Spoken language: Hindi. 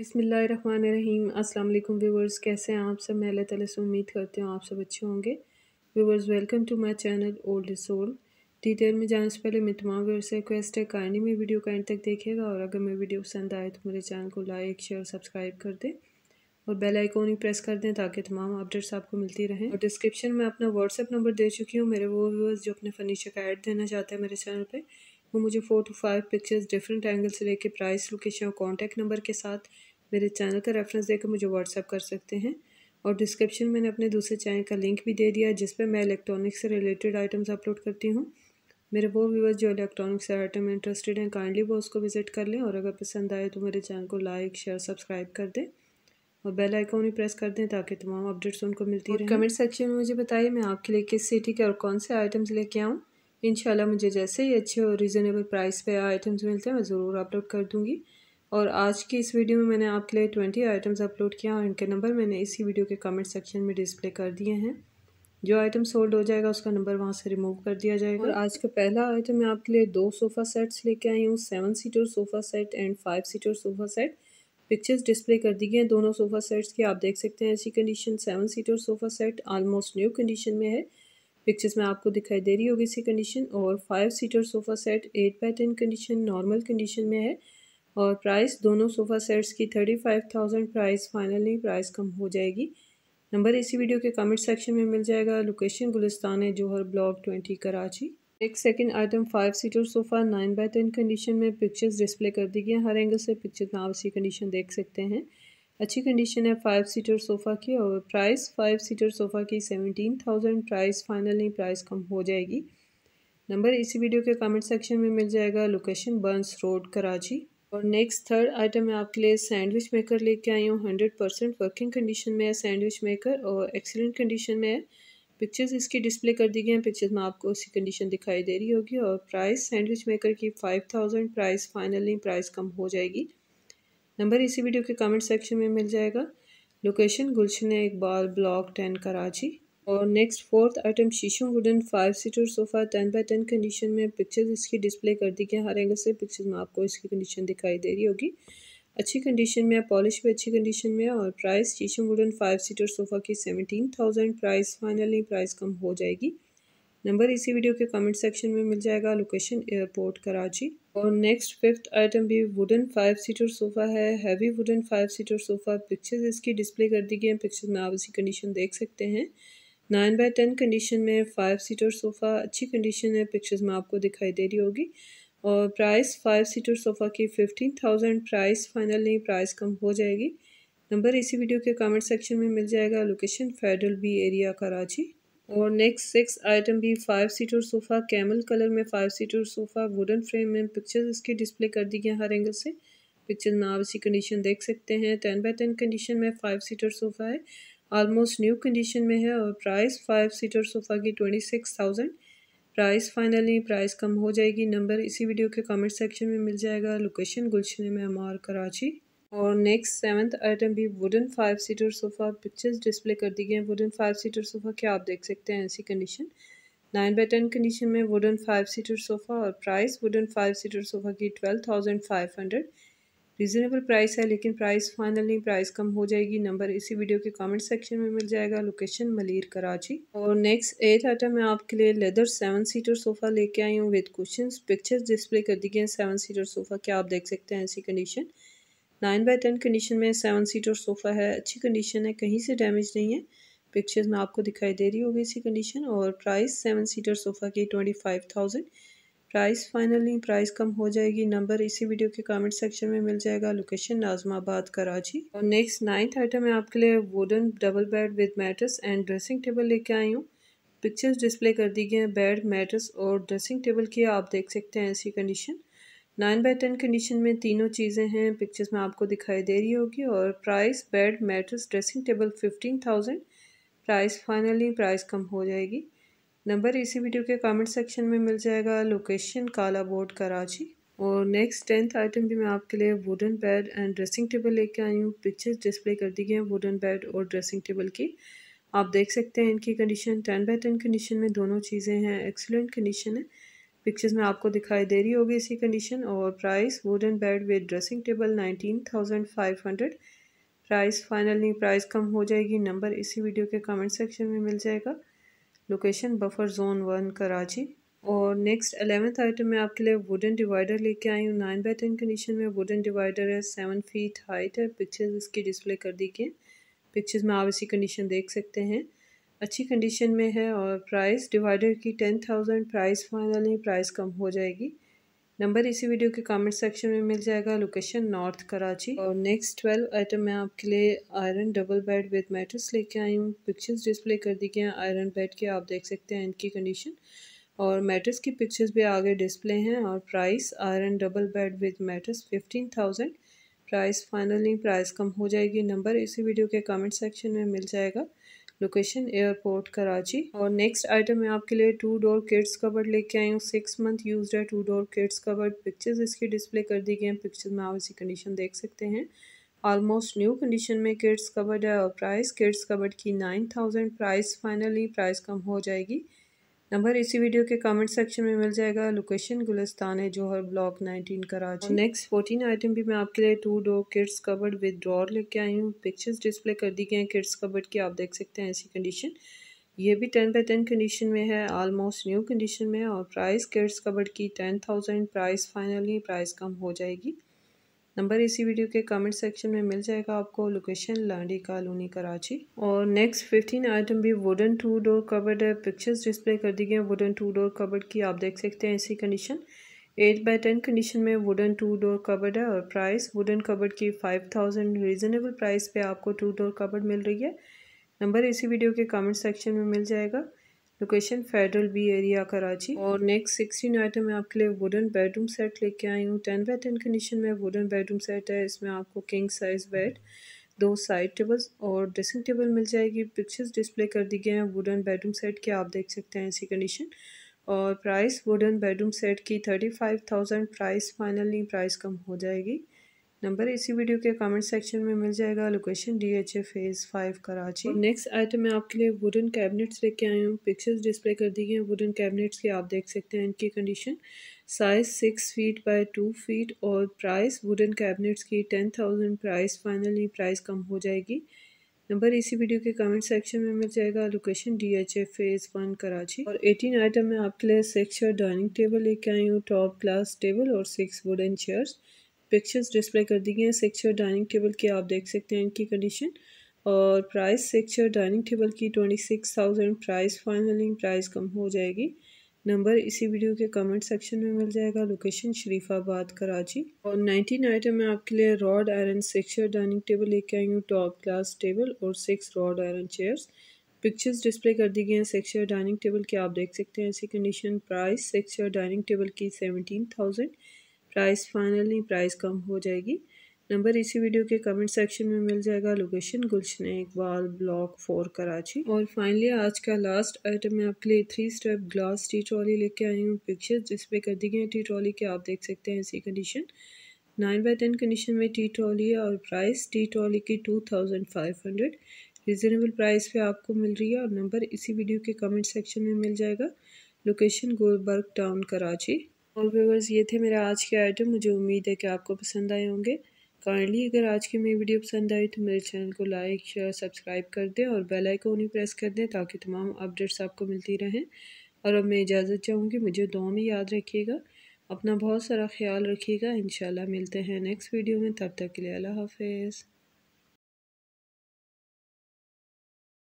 बिसमीम अस्सलाम वालेकुम व्यूवर्स कैसे हैं आप सब मैं अल्लाह ताला से उम्मीद करते हूँ आप सब अच्छे होंगे viewers welcome to my channel old soul detail में जाने से पहले मैं तमाम व्यवर्स से रिक्वेस्ट है कहानी मेरी वीडियो का एंड तक देखेगा और अगर मेरी वीडियो पसंद आए तो मेरे चैनल को लाइक शेयर सब्सक्राइब कर दें और बेल आइकॉन ही प्रेस कर दें ताकि तमाम अपडेट्स आपको मिलती रहें और डिस्क्रिप्शन में अपना व्हाट्सअप नंबर दे चुकी हूँ मेरे वो व्यूवर्स जो अपने फर्नीचर का ऐड देना चाहते हैं मेरे चैनल पर वो मुझे four to five pictures different angle से लेके प्राइस लोकेशन और कॉन्टैक्ट नंबर के साथ मेरे चैनल का रेफरेंस देकर मुझे व्हाट्सअप कर सकते हैं और डिस्क्रिप्शन में मैंने अपने दूसरे चैनल का लिंक भी दे दिया है जिस पर मैं इलेक्ट्रॉनिक्स से रिलेटेड आइटम्स अपलोड करती हूँ मेरे वो व्यूवर्स जो इलेक्ट्रॉनिक्स से आइटम इंटरेस्टेड हैं काइंडली वो उसको विजिट कर लें और अगर पसंद आए तो मेरे चैनल को लाइक शेयर सब्सक्राइब कर दें और बेल आइकॉन ही प्रेस कर दें ताकि तमाम अपडेट्स उनको मिलती रहे कमेंट सेक्शन में मुझे बताइए मैं आपके लिए किस सिटी के और कौन से आइटम्स लेके आऊँ इन मुझे जैसे ही अच्छे और रिज़नेबल प्राइस पे आइटम्स मिलते हैं मैं ज़रूर अपलोड कर दूँगी और आज की इस वीडियो में मैंने आपके लिए ट्वेंटी आइटम्स अपलोड किया और इनके नंबर मैंने इसी वीडियो के कमेंट सेक्शन में डिस्प्ले कर दिए हैं जो आइटम सोल्ड हो जाएगा उसका नंबर वहाँ से रिमूव कर दिया जाएगा और आज का पहला आइटम मैं आपके लिए दो सोफ़ा सेट्स लेके आई हूँ seven seater sofa set and five seater sofa set pictures display कर दी गई हैं दोनों सोफ़ा सेट्स की आप देख सकते हैं ऐसी condition seven seater sofa set almost new condition में है पिक्चर्स में आपको दिखाई दे रही होगी इसी कंडीशन और five seater sofa set eight by ten condition normal condition में है और प्राइस दोनों सोफ़ा सेट्स की thirty five thousand price final नहीं प्राइस कम हो जाएगी नंबर इसी वीडियो के कमेंट सेक्शन में मिल जाएगा लोकेशन गुलिस्तान है जोहर ब्लॉक ट्वेंटी कराची एक second item five seater sofa nine by ten condition में पिक्चर्स डिस्प्ले कर दी गई हैं हर एंगल से पिक्चर्स में आप इसी कंडीशन देख सकते हैं अच्छी कंडीशन है फाइव सीटर सोफ़ा की और प्राइस फाइव सीटर सोफ़ा की सेवेंटीन थाउजेंड प्राइस फाइनल नहीं प्राइस कम हो जाएगी नंबर इसी वीडियो के कमेंट सेक्शन में मिल जाएगा लोकेशन बंस रोड कराची और नेक्स्ट थर्ड आइटम मैं आपके लिए सैंडविच मेकर लेके आई हूँ हंड्रेड परसेंट वर्किंग कंडीशन में है सैंडविच मेकर और एक्सीलेंट कंडीशन में है पिक्चर्स इसकी डिस्प्ले कर दी गई हैं पिक्चर्स में आपको उसकी कंडीशन दिखाई दे रही होगी और प्राइस सैंडविच मेकर की five thousand price finally price कम हो जाएगी नंबर इसी वीडियो के कमेंट सेक्शन में मिल जाएगा location Gulshan Iqbal block ten Karachi और next fourth item sheesham wooden five seater sofa ten by ten condition में पिक्चर्स इसकी डिस्प्ले कर दी गई हर एंगल से पिक्चर्स में आपको इसकी कंडीशन दिखाई दे रही होगी अच्छी कंडीशन में है पॉलिश भी अच्छी कंडीशन में है और price sheesham wooden five seater sofa की seventeen thousand price finally price कम हो जाएगी नंबर इसी वीडियो के कमेंट सेक्शन में मिल जाएगा लोकेशन एयरपोर्ट कराची और नेक्स्ट फिफ्थ आइटम भी वुडन फाइव सीटर सोफ़ा है heavy wooden five seater sofa pictures इसकी डिस्प्ले कर दी गई हैं पिक्चर्स में आप इसी कंडीशन देख सकते हैं नाइन बाई टेन कंडीशन में फ़ाइव सीटर सोफ़ा अच्छी कंडीशन है पिक्चर्स में आपको दिखाई दे रही होगी और प्राइस फाइव सीटर सोफ़ा की फिफ्टीन थाउजेंड प्राइस फाइनल नहीं प्राइस कम हो जाएगी नंबर इसी वीडियो के कमेंट सेक्शन में मिल जाएगा location federal B area Karachi और नेक्स्ट सिक्स आइटम भी five seater sofa camel colour में five seater sofa wooden frame में पिक्चर्स इसकी डिस्प्ले कर दी गई हर एंगल से पिक्चर में आप इसी कंडीशन देख सकते हैं टेन बाई टेन कंडीशन में फाइव सीटर सोफ़ा है आलमोस्ट न्यू कंडीशन में है और प्राइस फाइव सीटर सोफ़ा की twenty six thousand price finally price कम हो जाएगी नंबर इसी वीडियो के कमेंट सेक्शन में मिल जाएगा लोकेशन गुलशन में हमार कराची और नेक्स्ट सेवन्थ आइटम भी wooden five seater sofa pictures display कर दी गए हैं वुडन फाइव सीटर सोफ़ा क्या आप देख सकते हैं ऐसी condition nine by ten condition में वुडन फाइव सीटर सोफ़ा और price wooden five seater sofa की twelve thousand five hundred reasonable price है लेकिन प्राइस फाइनल नहीं प्राइस कम हो जाएगी नंबर इसी वीडियो के कमेंट सेक्शन में मिल जाएगा लोकेशन मलिर कराची और नेक्स्ट एथ आइटम मैं आपके लिए लेदर सेवन सीटर सोफ़ा लेके आई हूँ विद क्वेश्चन पिक्चर्स डिस्प्ले कर दी गई हैं सेवन सीटर सोफ़ा क्या आप देख सकते हैं ऐसी condition nine by ten condition में सेवन सीटर सोफ़ा है अच्छी कंडीशन है कहीं से डैमेज नहीं है पिक्चर्स में आपको दिखाई दे रही होगी इसी कंडीशन और प्राइस सेवन सीटर सोफ़ा की twenty five thousand price finally price कम हो जाएगी नंबर इसी वीडियो के कमेंट सेक्शन में मिल जाएगा लोकेशन नाजमाबाद कराची और नेक्स्ट नाइन्थ आइटम है आपके लिए wooden double bed with mattress and dressing table लेके आई हूँ पिक्चर्स डिस्प्ले कर दी गई हैं बेड मैट्रेस और ड्रेसिंग टेबल की आप देख सकते हैं ऐसी condition nine by ten condition में तीनों चीज़ें हैं पिक्चर्स में आपको दिखाई दे रही होगी और price bed mattress dressing table fifteen thousand price finally price कम हो जाएगी नंबर इसी वीडियो के कमेंट सेक्शन में मिल जाएगा लोकेशन काला बोर्ड कराची और नेक्स्ट टेंथ आइटम भी मैं आपके लिए wooden bed and dressing table लेके आई हूँ पिक्चर्स डिस्प्ले कर दी गई हैं वुडन बेड और ड्रेसिंग टेबल की आप देख सकते हैं इनकी condition ten by ten condition में दोनों चीज़ें हैं एक्सलेंट कंडीशन है पिक्चर्स में आपको दिखाई दे रही होगी इसी कंडीशन और price wooden bed with dressing table nineteen thousand five hundred price finally price कम हो जाएगी नंबर इसी वीडियो के कमेंट सेक्शन में मिल जाएगा location buffer zone one Karachi और नेक्स्ट अलेवेंथ आइटम में आपके लिए वुडन डिवाइडर लेके आई हूँ नाइन बाई टेन कंडीशन में वुडन डिवाइडर है सेवन फीट हाइट है पिक्चर्स इसकी डिस्प्ले कर दी गई पिक्चर्स में आप इसी कंडीशन देख सकते हैं अच्छी कंडीशन में है और प्राइस डिवाइडर की ten thousand price finally price कम हो जाएगी नंबर इसी वीडियो के कमेंट सेक्शन में मिल जाएगा लोकेशन नॉर्थ कराची और नेक्स्ट ट्वेल्व आइटम मैं आपके लिए iron double bed with mattress लेके आई हूँ पिक्चर्स डिस्प्ले कर दी गई हैं आयरन बेड के आप देख सकते हैं इनकी कंडीशन और मैट्रेस की पिक्चर्स भी आगे डिस्प्ले हैं और price iron double bed with mattress fifteen thousand price finally price कम हो जाएगी नंबर इसी वीडियो के कमेंट सेक्शन में मिल जाएगा लोकेशन एयरपोर्ट कराची और नेक्स्ट आइटम मैं आपके लिए टू डोर किड्स कवर्ड लेके आई हूँ सिक्स मंथ यूज है two door kids cupboard pictures इसकी डिस्प्ले कर दी गई हैं पिक्चर्स में आप इसी कंडीशन देख सकते हैं ऑलमोस्ट न्यू कंडीशन में किड्स कवर्ड है और प्राइस किड्स कवर्ड की nine thousand price finally price कम हो जाएगी नंबर इसी वीडियो के कमेंट सेक्शन में मिल जाएगा लोकेशन गुलस्तान है Jauhar block 19 Karachi next fourteen item भी मैं आपके लिए two door kids cupboard with drawer लेके आई हूँ पिक्चर्स डिस्प्ले कर दी गई हैं किड्स कबर्ड की आप देख सकते हैं ऐसी कंडीशन ये भी टेन बाई टेन कंडीशन में है आलमोस्ट न्यू कंडीशन में और प्राइस किड्स कबर्ड की ten thousand price finally price कम हो जाएगी नंबर इसी वीडियो के कमेंट सेक्शन में मिल जाएगा आपको लोकेशन लांडी कॉलोनी कराची और नेक्स्ट फिफ्टीन आइटम भी वुडन टू डोर कवर्ड है पिक्चर्स डिस्प्ले कर दी गई वुडन टू डोर कवर्ड की आप देख सकते हैं ऐसी condition eight by ten condition में वुडन टू डोर कवर्ड है और प्राइस वुडन कवर्ड की फाइव थाउजेंड रीज़नेबल प्राइस पर आपको टू डोर कवर्ड मिल रही है नंबर इसी वीडियो के कमेंट सेक्शन में मिल जाएगा location federal B area Karachi और नेक्स्ट सिक्सटीन आइटम में आपके लिए वुडन बेडरूम सेट लेके आई हूँ टेन बाई टेन कंडीशन में वुडन बेडरूम सेट है इसमें आपको किंग साइज बेड दो साइड टेबल्स और ड्रेसिंग टेबल मिल जाएगी पिक्चर्स डिस्प्ले कर दी गए हैं वुडन बेडरूम सेट के आप देख सकते हैं ऐसी कंडीशन और प्राइस वुडन बेडरूम सेट की thirty five thousand price finally price कम हो जाएगी नंबर इसी वीडियो के कमेंट सेक्शन में मिल जाएगा location D H A phase five Karachi next item मैं आपके लिए वुडन कैबिनेट्स लेके आई हूँ पिक्चर्स डिस्प्ले कर दी गई हैं वुडन कैबिनेट्स की आप देख सकते हैं इनकी condition size six feet by two feet और प्राइस वुडन कैबिनेट्स की ten thousand price finally price कम हो जाएगी नंबर इसी वीडियो के कमेंट सेक्शन में मिल जाएगा location D H A phase one Karachi और एटीन आइटम में आपके लिए सिक्स डाइनिंग टेबल लेके आई हूँ टॉप क्लास टेबल और six wooden chairs pictures display कर दी गई हैं सेक्चर डाइनिंग टेबल की आप देख सकते हैं इनकी कंडीशन और प्राइस सेक्चर डाइनिंग टेबल की twenty six thousand price finally price कम हो जाएगी नंबर इसी वीडियो के कमेंट सेक्शन में मिल जाएगा लोकेशन शरीफाबाद कराची और नाइनटीन आइटम में आपके लिए rod iron six chair dining table लेके आई हूँ टॉप क्लास टेबल और six rod iron chairs pictures display कर दी गई हैं सेक्चर डाइनिंग टेबल की आप देख सकते हैं ऐसी condition price six chair dining table की seventeen thousand price finally price कम हो जाएगी नंबर इसी वीडियो के कमेंट सेक्शन में मिल जाएगा location Gulshan Iqbal block four Karachi और फाइनली आज का लास्ट आइटम मैं आपके लिए three step glass tea trolley लेके आई हूँ पिक्चर जिस पे कर दी गई है टी ट्रॉली के आप देख सकते हैं इसी condition nine by ten condition में टी ट्रॉली है और प्राइस टी ट्रॉली की two thousand five hundred reasonable price पे आपको मिल रही है और नंबर इसी वीडियो के कमेंट सेक्शन में मिल जाएगा लोकेशन गुलबर्ग टाउन कराची और व्यवर्स ये थे मेरा आज के आइटम मुझे उम्मीद है कि आपको पसंद आए होंगे काइंडली अगर आज की मेरी वीडियो पसंद आई तो मेरे चैनल को लाइक शेयर सब्सक्राइब कर दें और बेल आइकन ही प्रेस कर दें ताकि तमाम अपडेट्स आपको मिलती रहें और अब मैं इजाज़त चाहूँगी मुझे दो में याद रखिएगा अपना बहुत सारा ख्याल रखिएगा इन मिलते हैं नेक्स्ट वीडियो में तब तक के लिए अल्लाह हाफिज़